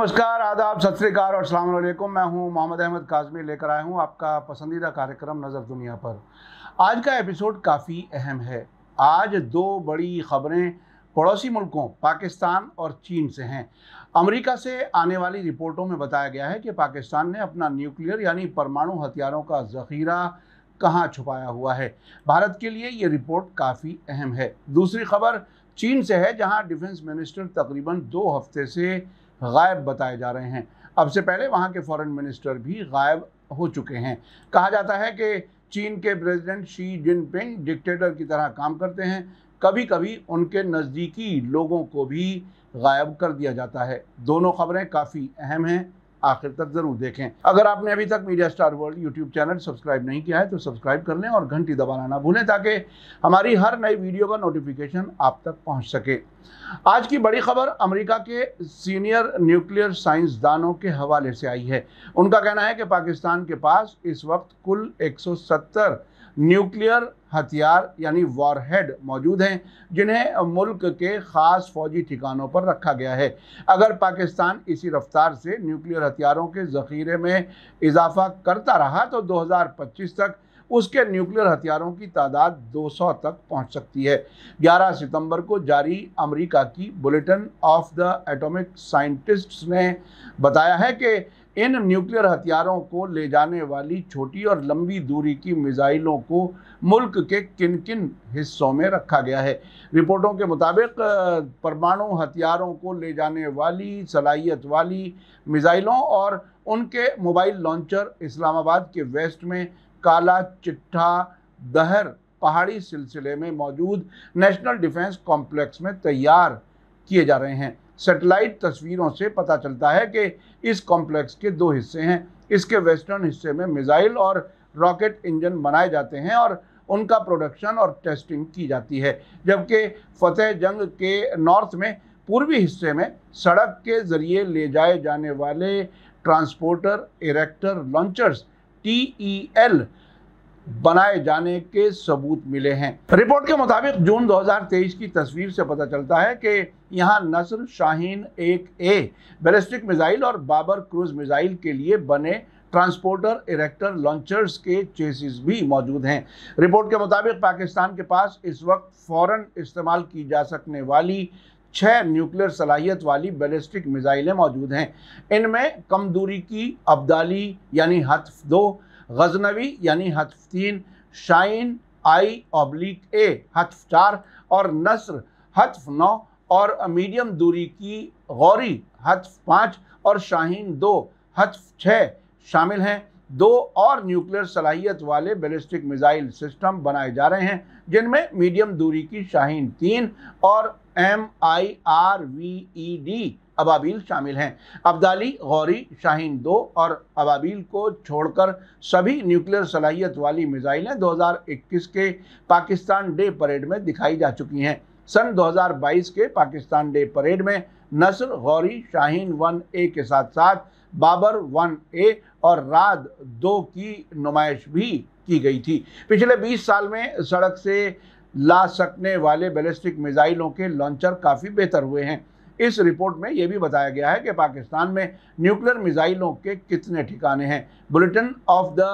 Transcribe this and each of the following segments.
नमस्कार आदाब सत और अल्लाम मैं हूं मोहम्मद अहमद काजमी लेकर आया हूं आपका पसंदीदा कार्यक्रम नज़र दुनिया पर आज का एपिसोड काफ़ी अहम है आज दो बड़ी खबरें पड़ोसी मुल्कों पाकिस्तान और चीन से हैं अमेरिका से आने वाली रिपोर्टों में बताया गया है कि पाकिस्तान ने अपना न्यूक्लियर यानी परमाणु हथियारों का ज़ख़ीरा कहाँ छुपाया हुआ है भारत के लिए ये रिपोर्ट काफ़ी अहम है दूसरी खबर चीन से है जहाँ डिफेंस मिनिस्टर तकरीबन दो हफ्ते से गायब बताए जा रहे हैं अब से पहले वहाँ के फॉरेन मिनिस्टर भी गायब हो चुके हैं कहा जाता है कि चीन के प्रेसिडेंट शी जिनपिंग डिक्टेटर की तरह काम करते हैं कभी कभी उनके नज़दीकी लोगों को भी गायब कर दिया जाता है दोनों खबरें काफ़ी अहम हैं आखिर तक ज़रूर देखें अगर आपने अभी तक media star world YouTube channel subscribe नहीं किया है तो सब्सक्राइब कर लें और घंटी दबाना ना भूलें ताकि हमारी हर नई वीडियो का नोटिफिकेशन आप तक पहुँच सके आज की बड़ी खबर अमेरिका के सीनियर न्यूक्लियर साइंसदानों के हवाले से आई है उनका कहना है कि पाकिस्तान के पास इस वक्त कुल एक न्यूक्लियर हथियार यानी वॉरहेड मौजूद हैं जिन्हें मुल्क के ख़ास फौजी ठिकानों पर रखा गया है अगर पाकिस्तान इसी रफ्तार से न्यूक्लियर हथियारों के ज़ख़ीरे में इजाफा करता रहा तो 2025 तक उसके न्यूक्लियर हथियारों की तादाद 200 तक पहुंच सकती है 11 सितंबर को जारी अमेरिका की bulletin of the atomic scientists ने बताया है कि इन न्यूक्लियर हथियारों को ले जाने वाली छोटी और लंबी दूरी की मिज़ाइलों को मुल्क के किन किन हिस्सों में रखा गया है रिपोर्टों के मुताबिक परमाणु हथियारों को ले जाने वाली सलाहियत वाली मिज़ाइलों और उनके मोबाइल लॉन्चर इस्लामाबाद के वेस्ट में काला चिट्ठा दहर पहाड़ी सिलसिले में मौजूद नेशनल डिफेंस कॉम्प्लेक्स में तैयार किए जा रहे हैं सेटेलाइट तस्वीरों से पता चलता है कि इस कॉम्प्लेक्स के दो हिस्से हैं इसके वेस्टर्न हिस्से में मिज़ाइल और रॉकेट इंजन बनाए जाते हैं और उनका प्रोडक्शन और टेस्टिंग की जाती है जबकि फतेह जंग के नॉर्थ में पूर्वी हिस्से में सड़क के ज़रिए ले जाए जाने वाले transporter erector launchers T E L बनाए जाने के सबूत मिले हैं रिपोर्ट के मुताबिक जून 2023 की तस्वीर से पता चलता है कि यहां नसर शाहीन एक ए बैलिस्टिक मिसाइल और बाबर क्रूज मिसाइल के लिए बने ट्रांसपोर्टर इरेक्टर लॉन्चर्स के चेसिस भी मौजूद हैं रिपोर्ट के मुताबिक पाकिस्तान के पास इस वक्त फौरन इस्तेमाल की जा सकने वाली छः न्यूक्लियर सलाहियत वाली बैलिस्टिक मिसाइलें मौजूद हैं इनमें कम दूरी की अब्दाली यानी हथ दो गजनवी यानी हतफ तीन शाइन आई ऑब्लिक ए हतफ चार और नसर हतफ नौ और मीडियम दूरी की गौरी हतफ पाँच और शाहीन दो हतफ छः शामिल हैं दो और न्यूक्लियर सलाहियत वाले बैलिस्टिक मिज़ाइल सिस्टम बनाए जा रहे हैं जिनमें मीडियम दूरी की शाहीन तीन और M I R V E D Ababeel शामिल हैं अब्दाली गौरी शाहीन दो और अबाबील को छोड़कर सभी न्यूक्लियर सलाहियत वाली मिज़ाइलें 2021 के पाकिस्तान डे परेड में दिखाई जा चुकी हैं सन 2022 के पाकिस्तान डे परेड में नसर गौरी शाहीन वन ए के साथ साथ बाबर वन ए और राद दो की नुमाइश भी की गई थी पिछले 20 साल में सड़क से ला सकने वाले बैलिस्टिक मिज़ाइलों के लॉन्चर काफ़ी बेहतर हुए हैं इस रिपोर्ट में यह भी बताया गया है कि पाकिस्तान में न्यूक्लियर मिसाइलों के कितने ठिकाने हैं bulletin of the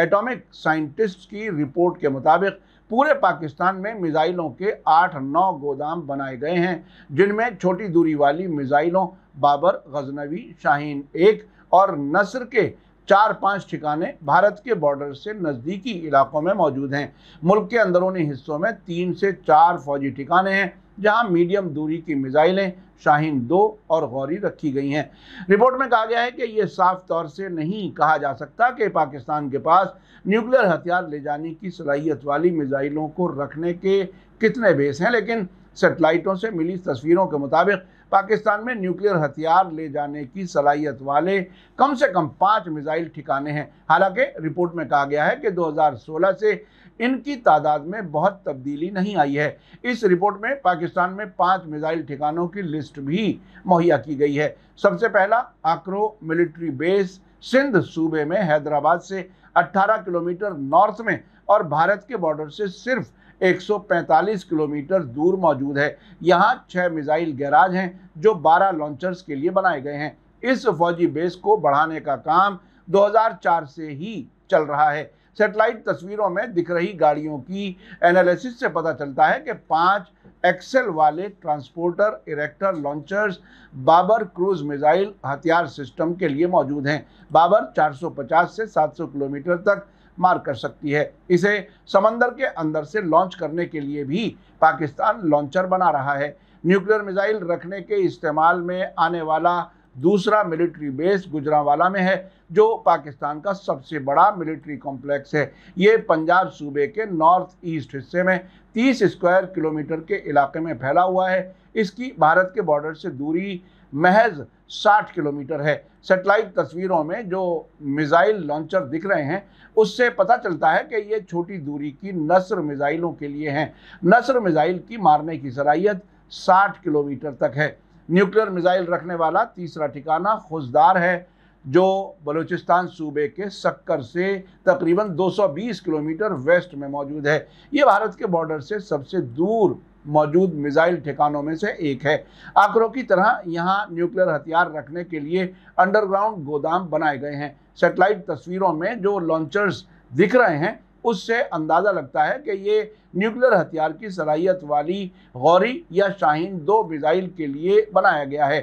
atomic scientist की रिपोर्ट के मुताबिक पूरे पाकिस्तान में मिसाइलों के आठ नौ गोदाम बनाए गए हैं जिनमें छोटी दूरी वाली मिसाइलों बाबर गजनवी शाहीन एक और नसर के चार पांच ठिकाने भारत के बॉर्डर से नज़दीकी इलाकों में मौजूद हैं मुल्क के अंदरूनी हिस्सों में तीन से चार फौजी ठिकाने हैं जहां मीडियम दूरी की मिज़ाइलें शाहीन दो और गौरी रखी गई हैं रिपोर्ट में कहा गया है कि यह साफ तौर से नहीं कहा जा सकता कि पाकिस्तान के पास न्यूक्लियर हथियार ले जाने की सलाहियत वाली मिज़ाइलों को रखने के कितने बेस हैं लेकिन सेटेलाइटों से मिली तस्वीरों के मुताबिक पाकिस्तान में न्यूक्लियर हथियार ले जाने की सलाहियत वाले कम से कम पाँच मिज़ाइल ठिकाने हैं हालांकि रिपोर्ट में कहा गया है कि 2016 से इनकी तादाद में बहुत तब्दीली नहीं आई है इस रिपोर्ट में पाकिस्तान में पाँच मिज़ाइल ठिकानों की लिस्ट भी मुहैया की गई है सबसे पहला आक्रो मिलिट्री बेस सिंध सूबे में हैदराबाद से 18 किलोमीटर नॉर्थ में और भारत के बॉर्डर से सिर्फ 145 किलोमीटर दूर मौजूद है यहाँ छः मिज़ाइल गैराज हैं जो बारह लॉन्चर्स के लिए बनाए गए हैं इस फौजी बेस को बढ़ाने का काम 2004 से ही चल रहा है सेटेलाइट तस्वीरों में दिख रही गाड़ियों की एनालिसिस से पता चलता है कि पाँच एक्सेल वाले transporter erector launchers Babur cruise missile हथियार सिस्टम के लिए मौजूद हैं बाबर 450 से 700 किलोमीटर तक मार कर सकती है इसे समंदर के अंदर से लॉन्च करने के लिए भी पाकिस्तान लॉन्चर बना रहा है न्यूक्लियर मिसाइल रखने के इस्तेमाल में आने वाला दूसरा मिलिट्री बेस गुजरावाला में है जो पाकिस्तान का सबसे बड़ा मिलिट्री कॉम्प्लेक्स है ये पंजाब सूबे के नॉर्थ ईस्ट हिस्से में 30 स्क्वायर किलोमीटर के इलाके में फैला हुआ है इसकी भारत के बॉर्डर से दूरी महज 60 किलोमीटर है सेटेलाइट तस्वीरों में जो मिज़ाइल लॉन्चर दिख रहे हैं उससे पता चलता है कि ये छोटी दूरी की नसर मिज़ाइलों के लिए हैं नसर मिज़ाइल की मारने की सलाहियत 60 किलोमीटर तक है न्यूक्लियर मिज़ाइल रखने वाला तीसरा ठिकाना खुजदार है जो बलूचिस्तान सूबे के सक्कर से तकरीबन 220 किलोमीटर वेस्ट में मौजूद है ये भारत के बॉर्डर से सबसे दूर मौजूद मिज़ाइल ठिकानों में से एक है आकरों की तरह यहाँ न्यूक्लियर हथियार रखने के लिए अंडरग्राउंड गोदाम बनाए गए हैं सेटेलाइट तस्वीरों में जो लॉन्चर्स दिख रहे हैं उससे अंदाज़ा लगता है कि ये न्यूक्लियर हथियार की सलाहियत वाली गौरी या शाहीन दो मिज़ाइल के लिए बनाया गया है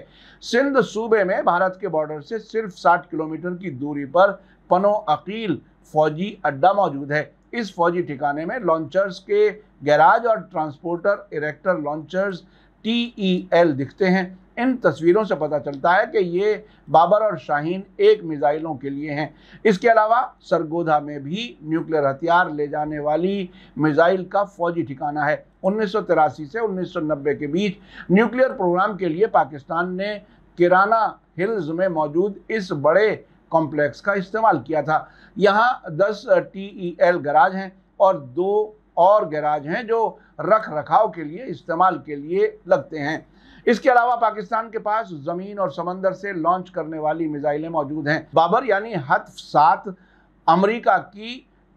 सिंध सूबे में भारत के बॉर्डर से सिर्फ 60 किलोमीटर की दूरी पर पनो अकील फौजी अड्डा मौजूद है इस फौजी ठिकाने में लॉन्चर्स के गैराज और transporter erector launchers T E L दिखते हैं इन तस्वीरों से पता चलता है कि ये बाबर और शाहीन एक मिज़ाइलों के लिए हैं इसके अलावा सरगोधा में भी न्यूक्लियर हथियार ले जाने वाली मिज़ाइल का फौजी ठिकाना है उन्नीस से 1990 के बीच न्यूक्लियर प्रोग्राम के लिए पाकिस्तान ने किराना हिल्स में मौजूद इस बड़े कॉम्प्लेक्स का इस्तेमाल किया था यहाँ दस T E e L garage हैं और दो और गैराज हैं जो रख रखाव के लिए इस्तेमाल के लिए लगते हैं इसके अलावा पाकिस्तान के पास ज़मीन और समंदर से लॉन्च करने वाली मिज़ाइलें मौजूद हैं बाबर यानी हथ सात अमरीका की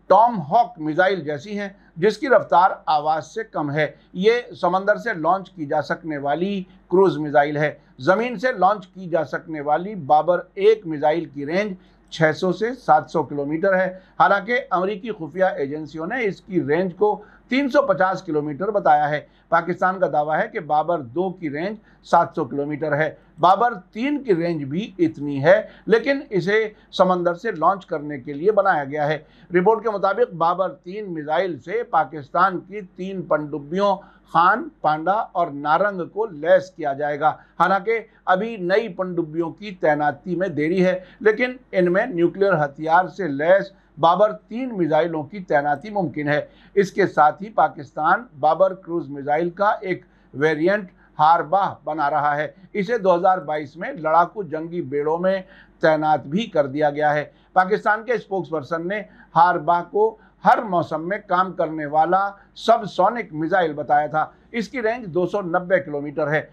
टॉम हॉक मिज़ाइल जैसी हैं जिसकी रफ्तार आवाज़ से कम है ये समंदर से लॉन्च की जा सकने वाली क्रूज़ मिज़ाइल है ज़मीन से लॉन्च की जा सकने वाली बाबर एक मिज़ाइल की रेंज 600 से 700 किलोमीटर है हालांकि अमेरिकी खुफिया एजेंसियों ने इसकी रेंज को 350 किलोमीटर बताया है पाकिस्तान का दावा है कि बाबर दो की रेंज 700 किलोमीटर है बाबर तीन की रेंज भी इतनी है लेकिन इसे समंदर से लॉन्च करने के लिए बनाया गया है रिपोर्ट के मुताबिक बाबर तीन मिसाइल से पाकिस्तान की तीन पनडुब्बियों खान पांडा और नारंग को लैस किया जाएगा हालांकि अभी नई पनडुब्बियों की तैनाती में देरी है लेकिन इनमें न्यूक्लियर हथियार से लैस बाबर तीन मिज़ाइलों की तैनाती मुमकिन है इसके साथ ही पाकिस्तान बाबर क्रूज़ मिज़ाइल का एक वेरिएंट हारबाह बना रहा है इसे 2022 में लड़ाकू जंगी बेड़ों में तैनात भी कर दिया गया है पाकिस्तान के स्पोक्स पर्सन ने हारबाह को हर मौसम में काम करने वाला सब सोनिक मिज़ाइल बताया था इसकी रेंज 290 किलोमीटर है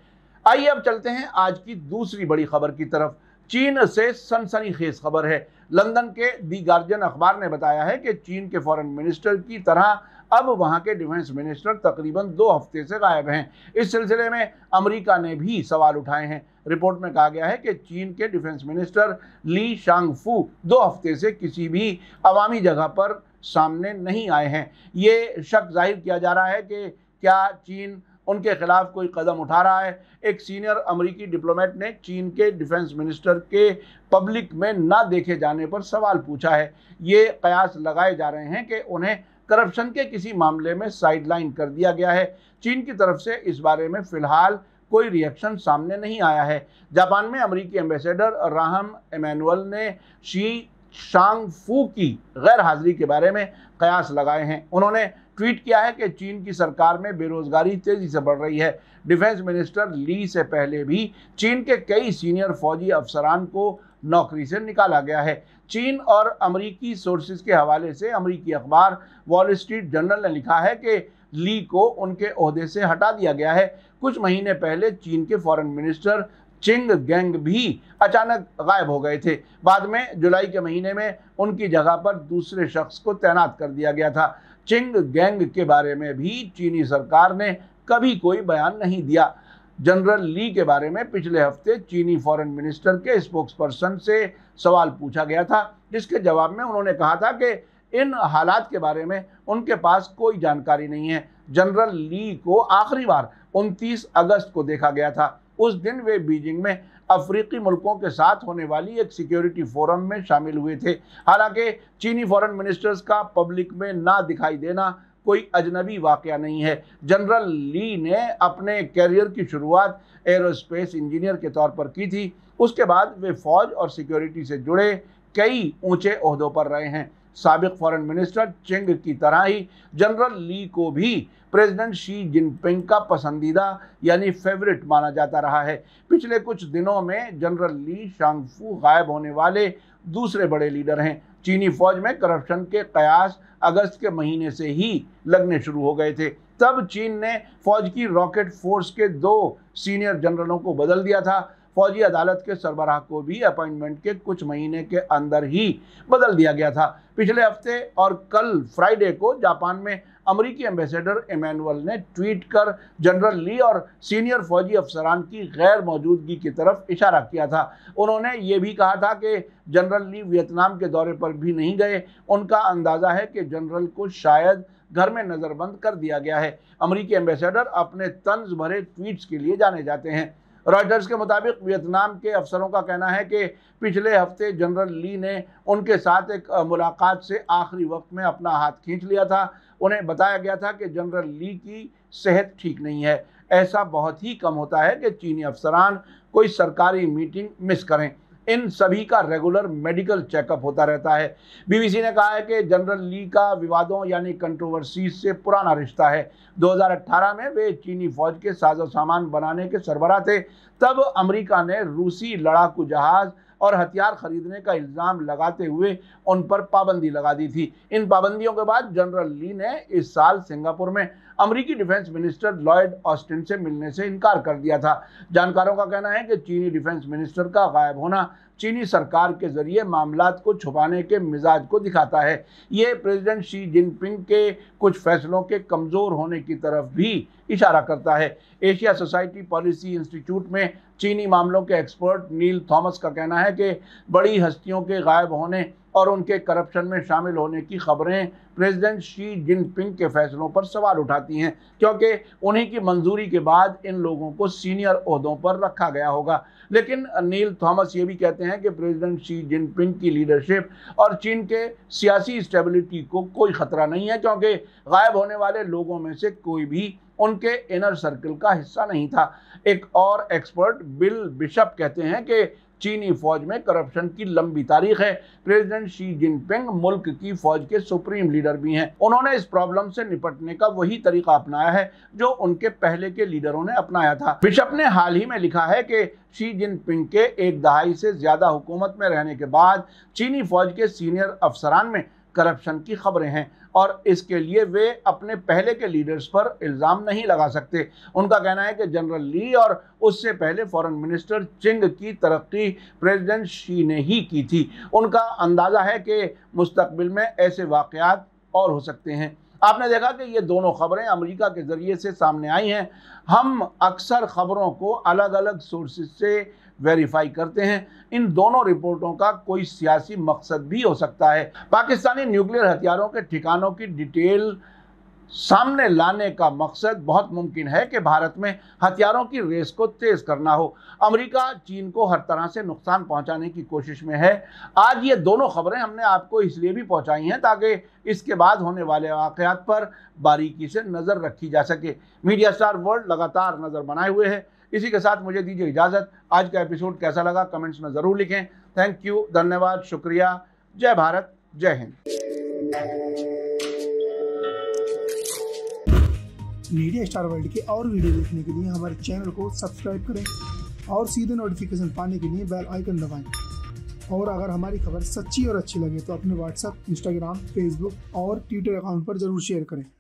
आइए अब चलते हैं आज की दूसरी बड़ी खबर की तरफ चीन से सनसनीखेज खबर है लंदन के दी गार्जियन अखबार ने बताया है कि चीन के फॉरेन मिनिस्टर की तरह अब वहां के डिफेंस मिनिस्टर तकरीबन दो हफ्ते से गायब हैं इस सिलसिले में अमेरिका ने भी सवाल उठाए हैं रिपोर्ट में कहा गया है कि चीन के डिफेंस मिनिस्टर ली शांगफू दो हफ्ते से किसी भी अवामी जगह पर सामने नहीं आए हैं ये शक जाहिर किया जा रहा है कि क्या चीन उनके खिलाफ कोई कदम उठा रहा है एक सीनियर अमरीकी डिप्लोमेट ने चीन के डिफेंस मिनिस्टर के पब्लिक में ना देखे जाने पर सवाल पूछा है ये कयास लगाए जा रहे हैं कि उन्हें करप्शन के किसी मामले में साइडलाइन कर दिया गया है चीन की तरफ से इस बारे में फिलहाल कोई रिएक्शन सामने नहीं आया है जापान में अमरीकी एम्बेसडर राहम एमैनुअल ने शी शांग फू की गैर हाजिरी के बारे में कयास लगाए हैं उन्होंने ट्वीट किया है कि चीन की सरकार में बेरोजगारी तेजी से बढ़ रही है डिफेंस मिनिस्टर ली से पहले भी चीन के कई सीनियर फौजी अफसरान को नौकरी से निकाला गया है चीन और अमरीकी सोर्सेज के हवाले से अमरीकी अखबार वॉल स्ट्रीट जर्नल ने लिखा है कि ली को उनके अहदे से हटा दिया गया है कुछ महीने पहले चीन के फॉरेन मिनिस्टर चिंग गैंग भी अचानक गायब हो गए थे बाद में जुलाई के महीने में उनकी जगह पर दूसरे शख्स को तैनात कर दिया गया था चिंग गैंग के बारे में भी चीनी सरकार ने कभी कोई बयान नहीं दिया जनरल ली के बारे में पिछले हफ्ते चीनी फॉरेन मिनिस्टर के स्पोक्स पर्सन से सवाल पूछा गया था जिसके जवाब में उन्होंने कहा था कि इन हालात के बारे में उनके पास कोई जानकारी नहीं है जनरल ली को आखिरी बार 29 अगस्त को देखा गया था उस दिन वे बीजिंग में अफ्रीकी मुल्कों के साथ होने वाली एक सिक्योरिटी फोरम में शामिल हुए थे हालांकि चीनी फॉरेन मिनिस्टर्स का पब्लिक में ना दिखाई देना कोई अजनबी वाक़ नहीं है जनरल ली ने अपने कैरियर की शुरुआत एरोस्पेस इंजीनियर के तौर पर की थी उसके बाद वे फौज और सिक्योरिटी से जुड़े कई ऊंचे अहदों पर रहे हैं सबक फॉरन मिनिस्टर चेंग की तरह ही जनरल ली को भी प्रेसिडेंट शी जिनपिंग का पसंदीदा यानी फेवरेट माना जाता रहा है पिछले कुछ दिनों में जनरल ली शांगफू गायब होने वाले दूसरे बड़े लीडर हैं चीनी फौज में करप्शन के कयास अगस्त के महीने से ही लगने शुरू हो गए थे तब चीन ने फौज की रॉकेट फोर्स के दो सीनियर जनरलों को बदल दिया था फौजी अदालत के सरबराह को भी अपॉइंटमेंट के कुछ महीने के अंदर ही बदल दिया गया था पिछले हफ्ते और कल फ्राइडे को जापान में अमरीकी एम्बेसडर इमैनुअल ने ट्वीट कर जनरल ली और सीनियर फौजी अफसरान की गैर मौजूदगी की तरफ इशारा किया था उन्होंने ये भी कहा था कि जनरल ली वियतनाम के दौरे पर भी नहीं गए उनका अंदाज़ा है कि जनरल को शायद घर में नज़रबंद कर दिया गया है अमरीकी एम्बेसडर अपने तंज भरे ट्वीट्स के लिए जाने जाते हैं रॉयटर्स के मुताबिक वियतनाम के अफसरों का कहना है कि पिछले हफ्ते जनरल ली ने उनके साथ एक मुलाकात से आखिरी वक्त में अपना हाथ खींच लिया था उन्हें बताया गया था कि जनरल ली की सेहत ठीक नहीं है ऐसा बहुत ही कम होता है कि चीनी अफसरान कोई सरकारी मीटिंग मिस करें इन सभी का रेगुलर मेडिकल चेकअप होता रहता है बीबीसी ने कहा है कि जनरल ली का विवादों यानी कंट्रोवर्सीज से पुराना रिश्ता है 2018 में वे चीनी फौज के साजो सामान बनाने के सरबरा थे तब अमेरिका ने रूसी लड़ाकू जहाज़ और हथियार खरीदने का इल्ज़ाम लगाते हुए उन पर पाबंदी लगा दी थी इन पाबंदियों के बाद जनरल ली ने इस साल सिंगापुर में अमरीकी डिफेंस मिनिस्टर लॉयड ऑस्टिन से मिलने से इनकार कर दिया था जानकारों का कहना है कि चीनी डिफेंस मिनिस्टर का गायब होना चीनी सरकार के जरिए मामला को छुपाने के मिजाज को दिखाता है ये प्रेसिडेंट शी जिनपिंग के कुछ फैसलों के कमज़ोर होने की तरफ भी इशारा करता है एशिया सोसाइटी पॉलिसी इंस्टीट्यूट में चीनी मामलों के एक्सपर्ट नील थॉमस का कहना है कि बड़ी हस्तियों के गायब होने और उनके करप्शन में शामिल होने की खबरें प्रेसिडेंट शी जिनपिंग के फैसलों पर सवाल उठाती हैं क्योंकि उन्हीं की मंजूरी के बाद इन लोगों को सीनियर अहदों पर रखा गया होगा लेकिन नील थॉमस ये भी कहते हैं कि प्रेसिडेंट शी जिनपिंग की लीडरशिप और चीन के सियासी स्टेबिलिटी को कोई ख़तरा नहीं है क्योंकि गायब होने वाले लोगों में से कोई भी उनके इनर सर्कल का हिस्सा नहीं था एक और एक्सपर्ट बिल बिशप कहते हैं कि चीनी फौज में करप्शन की लंबी तारीख है प्रेसिडेंट शी जिनपिंग मुल्क की फौज के सुप्रीम लीडर भी हैं उन्होंने इस प्रॉब्लम से निपटने का वही तरीका अपनाया है जो उनके पहले के लीडरों ने अपनाया था बिशप ने हाल ही में लिखा है कि शी जिनपिंग के एक दहाई से ज्यादा हुकूमत में रहने के बाद चीनी फौज के सीनियर अफसरान में करप्शन की खबरें हैं और इसके लिए वे अपने पहले के लीडर्स पर इल्ज़ाम नहीं लगा सकते उनका कहना है कि जनरल ली और उससे पहले फॉरेन मिनिस्टर चिंग की तरक्की प्रेसिडेंट शी ने ही की थी उनका अंदाज़ा है कि मुस्तबिल में ऐसे वाक़ात और हो सकते हैं आपने देखा कि ये दोनों खबरें अमेरिका के ज़रिए से सामने आई हैं हम अक्सर खबरों को अलग अलग सोर्सेज से वेरीफाई करते हैं इन दोनों रिपोर्टों का कोई सियासी मकसद भी हो सकता है पाकिस्तानी न्यूक्लियर हथियारों के ठिकानों की डिटेल सामने लाने का मकसद बहुत मुमकिन है कि भारत में हथियारों की रेस को तेज करना हो अमेरिका चीन को हर तरह से नुकसान पहुंचाने की कोशिश में है आज ये दोनों खबरें हमने आपको इसलिए भी पहुंचाई हैं ताकि इसके बाद होने वाले वाक़ात पर बारीकी से नज़र रखी जा सके मीडिया स्टार वर्ल्ड लगातार नज़र बनाए हुए है इसी के साथ मुझे दीजिए इजाज़त आज का एपिसोड कैसा लगा कमेंट्स में ज़रूर लिखें थैंक यू धन्यवाद शुक्रिया जय भारत जय हिंद मीडिया स्टार वर्ल्ड के और वीडियो देखने के लिए हमारे चैनल को सब्सक्राइब करें और सीधे नोटिफिकेशन पाने के लिए बेल आइकन दबाएं और अगर हमारी खबर सच्ची और अच्छी लगे तो अपने व्हाट्सएप इंस्टाग्राम फेसबुक और ट्विटर अकाउंट पर जरूर शेयर करें